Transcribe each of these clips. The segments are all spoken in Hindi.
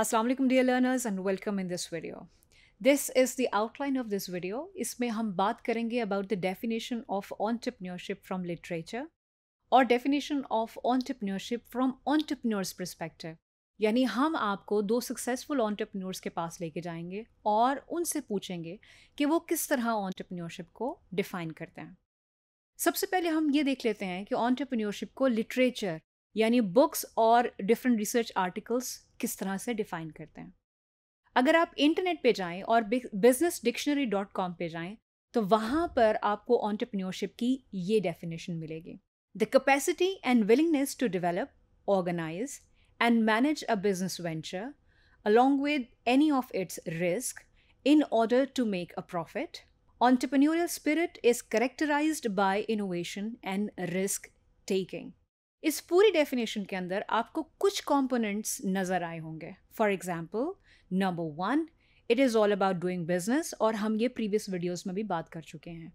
अस्सलाम वालेकुम dear learners and welcome in this video this is the outline of this video इसमें हम बात करेंगे about the definition of entrepreneurship from literature और definition of entrepreneurship from entrepreneurs perspective यानी हम आपको दो सक्सेसफुल ऑनटरप्रनोर्स के पास लेके जाएंगे और उनसे पूछेंगे कि वो किस तरह ऑनटरप्रनोरशिप को डिफ़ाइन करते हैं सबसे पहले हम ये देख लेते हैं कि ऑनटरप्रनोरशिप को लिटरेचर यानी बुक्स और डिफरेंट रिसर्च आर्टिकल्स किस तरह से डिफाइन करते हैं अगर आप इंटरनेट पे जाएं और बिजनेस डिक्शनरी डॉट कॉम पर जाएं तो वहाँ पर आपको ऑन्टरप्रनोरशिप की ये डेफिनेशन मिलेगी the capacity and willingness to develop organise and manage a business venture along with any of its risk in order to make a profit entrepreneurial spirit is characterise by innovation and risk taking इस पूरी डेफिनेशन के अंदर आपको कुछ कॉम्पोनेंट्स नज़र आए होंगे for example number one it is all about doing business और हम ये प्रीवियस वीडियोज़ में भी बात कर चुके हैं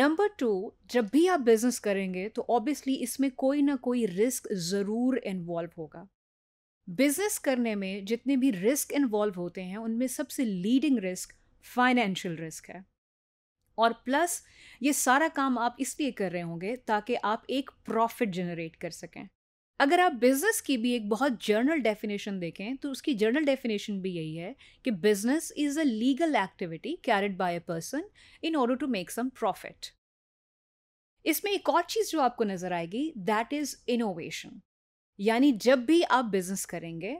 नंबर टू जब भी आप बिजनेस करेंगे तो ऑब्वियसली इसमें कोई ना कोई रिस्क ज़रूर इन्वॉल्व होगा बिजनेस करने में जितने भी रिस्क इन्वॉल्व होते हैं उनमें सबसे लीडिंग रिस्क फाइनेंशियल रिस्क है और प्लस ये सारा काम आप इसलिए कर रहे होंगे ताकि आप एक प्रॉफिट जनरेट कर सकें अगर आप बिजनेस की भी एक बहुत जर्नल डेफिनेशन देखें तो उसकी जर्नल डेफिनेशन भी यही है कि business is a legal activity carried by a person in order to make some profit इसमें एक और चीज़ जो आपको नज़र आएगी दैट इज़ इनोवेशन यानी जब भी आप बिजनेस करेंगे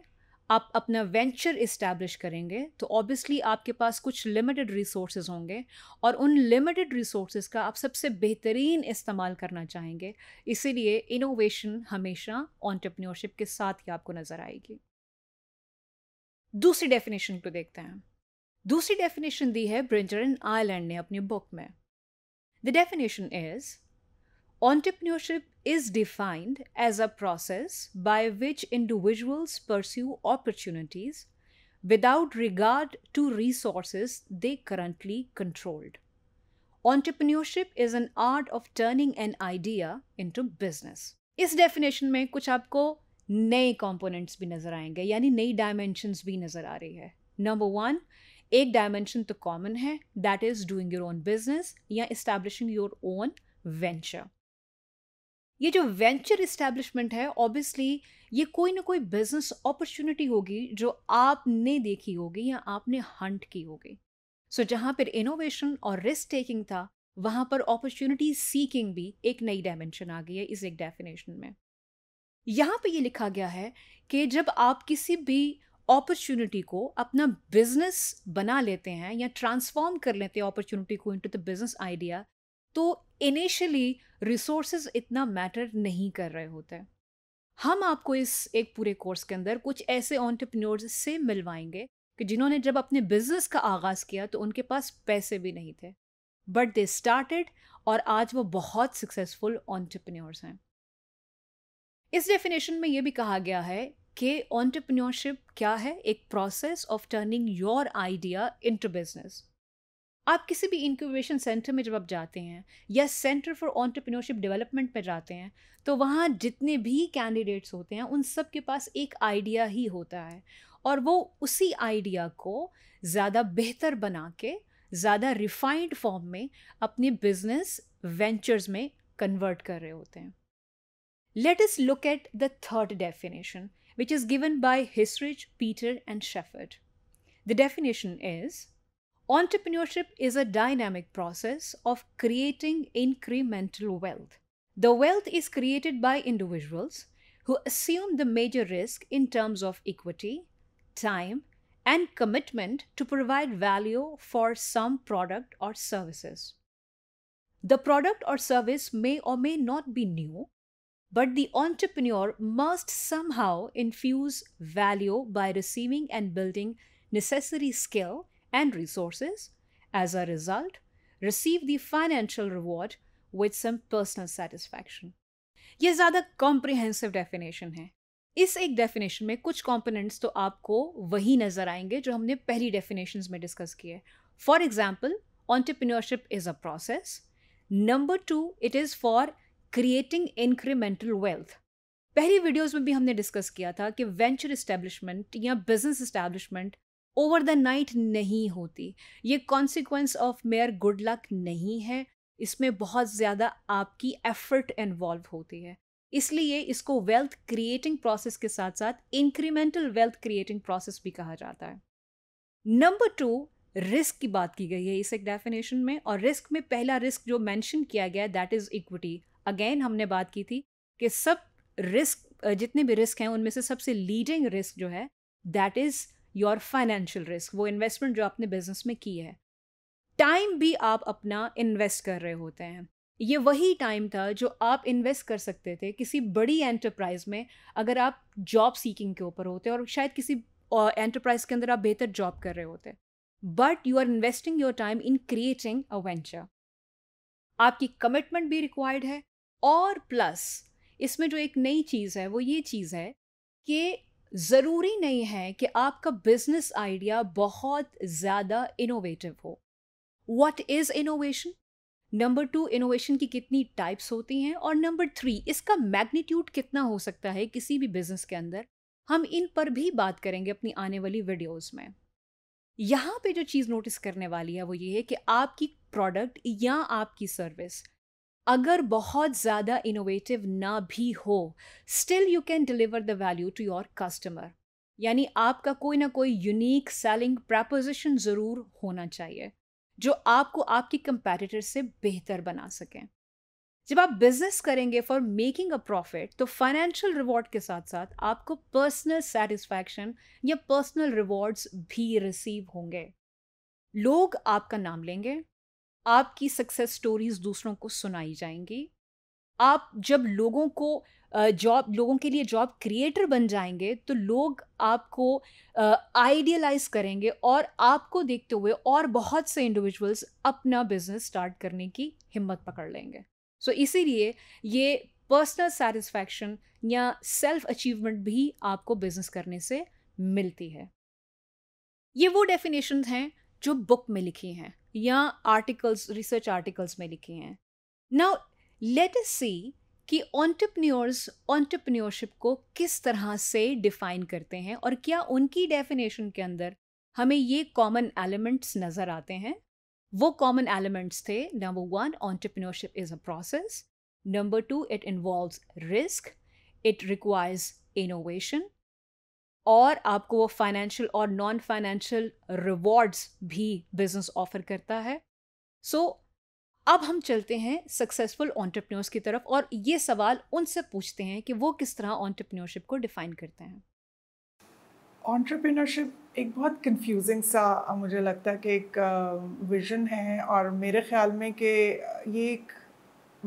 आप अपना वेंचर इस्टेब्लिश करेंगे तो ऑब्वियसली आपके पास कुछ लिमिटेड रिसोर्सेज होंगे और उन लिमिटेड रिसोर्सेज का आप सबसे बेहतरीन इस्तेमाल करना चाहेंगे इसीलिए इनोवेशन हमेशा ऑन्टरप्रनोरशिप के साथ ही आपको नज़र आएगी दूसरी डेफिनेशन को देखते हैं दूसरी डेफिनेशन दी है इन आयरलैंड ने अपनी बुक में the definition is Entrepreneurship is defined as a process by which individuals pursue opportunities without regard to resources they currently controlled. Entrepreneurship is an art of turning an idea into business. इस definition में कुछ आपको नए components भी नज़र आएंगे यानी नई dimensions भी नज़र आ रही है नंबर वन एक डायमेंशन तो कॉमन है that is doing your own business या इस्टेब्लिशिंग योर ओन वेंचर ये जो वेंचर इस्टेब्लिशमेंट है ऑब्वियसली ये कोई ना कोई बिजनेस अपॉर्चुनिटी होगी जो आपने देखी होगी या आपने हंट की होगी सो so, जहाँ पर इनोवेशन और रिस्क टेकिंग था वहाँ पर अपॉर्चुनिटी सीकिंग भी एक नई डायमेंशन आ गई है इस एक डेफिनेशन में यहाँ पे ये लिखा गया है कि जब आप किसी भी अपॉर्चुनिटी को अपना बिजनेस बना लेते हैं या ट्रांसफॉर्म कर लेते हैं अपॉर्चुनिटी को इनटू द बिजनेस आइडिया तो इनिशियली रिसोर्सेज इतना मैटर नहीं कर रहे होते हैं हम आपको इस एक पूरे कोर्स के अंदर कुछ ऐसे ऑन्टरप्रन्योर्स से मिलवाएंगे कि जिन्होंने जब अपने बिजनेस का आगाज़ किया तो उनके पास पैसे भी नहीं थे बट दे स्टार्टेड और आज वो बहुत सक्सेसफुल ऑन्टरप्रन्योर्स हैं इस डेफिनेशन में ये भी कहा गया है कि ऑन्टरप्रनोरशिप क्या है एक process of turning your idea into business आप किसी भी इंक्यूबेशन सेंटर में जब आप जाते हैं या सेंटर फॉर ऑन्टरप्रीनोरशिप डेवलपमेंट में जाते हैं तो वहाँ जितने भी कैंडिडेट्स होते हैं उन सब के पास एक आइडिया ही होता है और वो उसी आइडिया को ज़्यादा बेहतर बना के ज़्यादा रिफाइंड फॉर्म में अपने बिजनेस वेंचर्स में कन्वर्ट कर रहे होते हैं let us look at the third definition which is given by Hisrich Peter and Shepherd the definition is Entrepreneurship is a dynamic process of creating incremental wealth. The wealth is created by individuals who assume the major risk in terms of equity, time, and commitment to provide value for some product or services. The product or service may or may not be new, but the entrepreneur must somehow infuse value by receiving and building necessary skill and resources, as a result, receive the financial reward with some personal satisfaction. ये ज़्यादा कॉम्प्रिहेंसिव डेफिनेशन है इस एक डेफिनेशन में कुछ कॉम्पोनेंट्स तो आपको वही नज़र आएंगे जो हमने पहली डेफिनेशन में डिस्कस किए for example entrepreneurship is a process. Number two, it is for creating incremental wealth. पहली वीडियोस में भी हमने डिस्कस किया था कि वेंचर इस्टेब्लिशमेंट या business establishment over the night नहीं होती ये consequence of mere good luck नहीं है इसमें बहुत ज़्यादा आपकी एफर्ट इन्वॉल्व होती है इसलिए इसको वेल्थ क्रिएटिंग प्रोसेस के साथ साथ इंक्रीमेंटल वेल्थ क्रिएटिंग प्रोसेस भी कहा जाता है नंबर टू रिस्क की बात की गई है इस एक डेफिनेशन में और रिस्क में पहला रिस्क जो मेंशन किया गया दैट इज़ इक्विटी अगेन हमने बात की थी कि सब रिस्क जितने भी रिस्क हैं उनमें से सबसे लीडिंग रिस्क जो है that is your financial risk वो इन्वेस्टमेंट जो आपने बिजनेस में की है टाइम भी आप अपना इन्वेस्ट कर रहे होते हैं ये वही टाइम था जो आप इन्वेस्ट कर सकते थे किसी बड़ी एंटरप्राइज में अगर आप जॉब सीकिंग के ऊपर होते और शायद किसी एंटरप्राइज के अंदर आप बेहतर जॉब कर रहे होते but you are investing your time in creating a venture आपकी कमिटमेंट भी रिक्वायर्ड है और प्लस इसमें जो एक नई चीज़ है वो ये चीज़ है कि ज़रूरी नहीं है कि आपका बिजनेस आइडिया बहुत ज़्यादा इनोवेटिव हो what is innovation number two innovation की कितनी टाइप्स होती हैं और नंबर थ्री इसका मैग्नीट्यूड कितना हो सकता है किसी भी बिजनेस के अंदर हम इन पर भी बात करेंगे अपनी आने वाली वीडियोस में यहाँ पे जो चीज़ नोटिस करने वाली है वो ये है कि आपकी प्रोडक्ट या आपकी सर्विस अगर बहुत ज़्यादा इनोवेटिव ना भी हो still you can deliver the value to your customer यानी आपका कोई ना कोई यूनिक सेलिंग प्रपोजिशन ज़रूर होना चाहिए जो आपको आपके कंपेटिटर से बेहतर बना सकें जब आप बिजनेस करेंगे फॉर मेकिंग अ प्रॉफिट तो फाइनेंशियल रिवॉर्ड के साथ साथ आपको पर्सनल सेटिस्फैक्शन या पर्सनल रिवॉर्ड्स भी रिसीव होंगे लोग आपका नाम लेंगे आपकी सक्सेस स्टोरीज दूसरों को सुनाई जाएंगी आप जब लोगों को जॉब लोगों के लिए जॉब क्रिएटर बन जाएंगे तो लोग आपको आइडियलाइज करेंगे और आपको देखते हुए और बहुत से इंडिविजुअल्स अपना बिजनेस स्टार्ट करने की हिम्मत पकड़ लेंगे सो so, इसीलिए ये पर्सनल सेटिस्फैक्शन या सेल्फ अचीवमेंट भी आपको बिजनेस करने से मिलती है ये वो डेफिनेशन हैं जो बुक में लिखी हैं या आर्टिकल्स रिसर्च आर्टिकल्स में लिखे हैं नाउ लेट अस सी कि ऑन्टरप्रन्योर्स ऑन्टरप्रन्योरशिप को किस तरह से डिफाइन करते हैं और क्या उनकी डेफिनेशन के अंदर हमें ये कॉमन एलिमेंट्स नज़र आते हैं वो कॉमन एलिमेंट्स थे number one entrepreneurship is a process number two it involve risk it requires innovation और आपको वो फाइनेंशियल और नॉन फाइनेंशियल रिवॉर्ड्स भी बिजनेस ऑफर करता है सो so, अब हम चलते हैं सक्सेसफुल ऑन्टरप्रनोर्स की तरफ और ये सवाल उनसे पूछते हैं कि वो किस तरह ऑन्टरप्रनोरशिप को डिफाइन करते हैं ऑन्टरप्रिनरशिप एक बहुत कंफ्यूजिंग सा मुझे लगता है कि एक विजन है और मेरे ख्याल में कि ये एक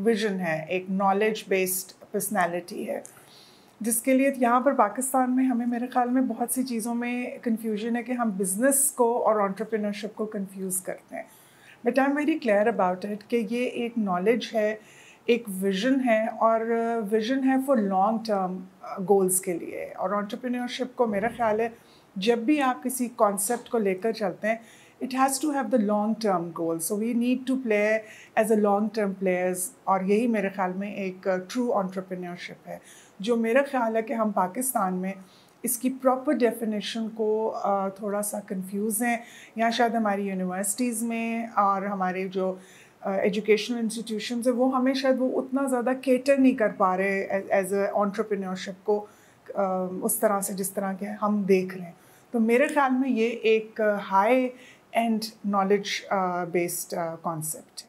विजन है एक नॉलेज बेस्ड पर्सनालिटी है जिसके लिए यहाँ पर पाकिस्तान में हमें मेरे ख्याल में बहुत सी चीज़ों में कन्फ्यूजन है कि हम बिज़नेस को और ऑन्टरप्रिनरशिप को कन्फ्यूज़ करते हैं but I am very clear about it कि ये एक नॉलेज है एक विजन है और विजन है फॉर लॉन्ग टर्म गोल्स के लिए और ऑन्टरप्रिनरशिप को मेरा ख्याल है जब भी आप किसी कॉन्सेप्ट को लेकर चलते हैं it has to have the long term goal so we need to play as a long term players और यही मेरे ख्याल में एक ट्रू uh, ऑन्टरप्रिनरशिप है जो मेरा ख्याल है कि हम पाकिस्तान में इसकी प्रॉपर डेफिनेशन को थोड़ा सा कंफ्यूज हैं या शायद हमारी यूनिवर्सिटीज़ में और हमारे जो एजुकेशनल इंस्टीट्यूशन है वो हमें शायद वो उतना ज़्यादा केटर नहीं कर पा रहे एज एंटरप्रेन्योरशिप को उस तरह से जिस तरह के हम देख रहे हैं तो मेरे ख्याल में ये एक high end knowledge based concept है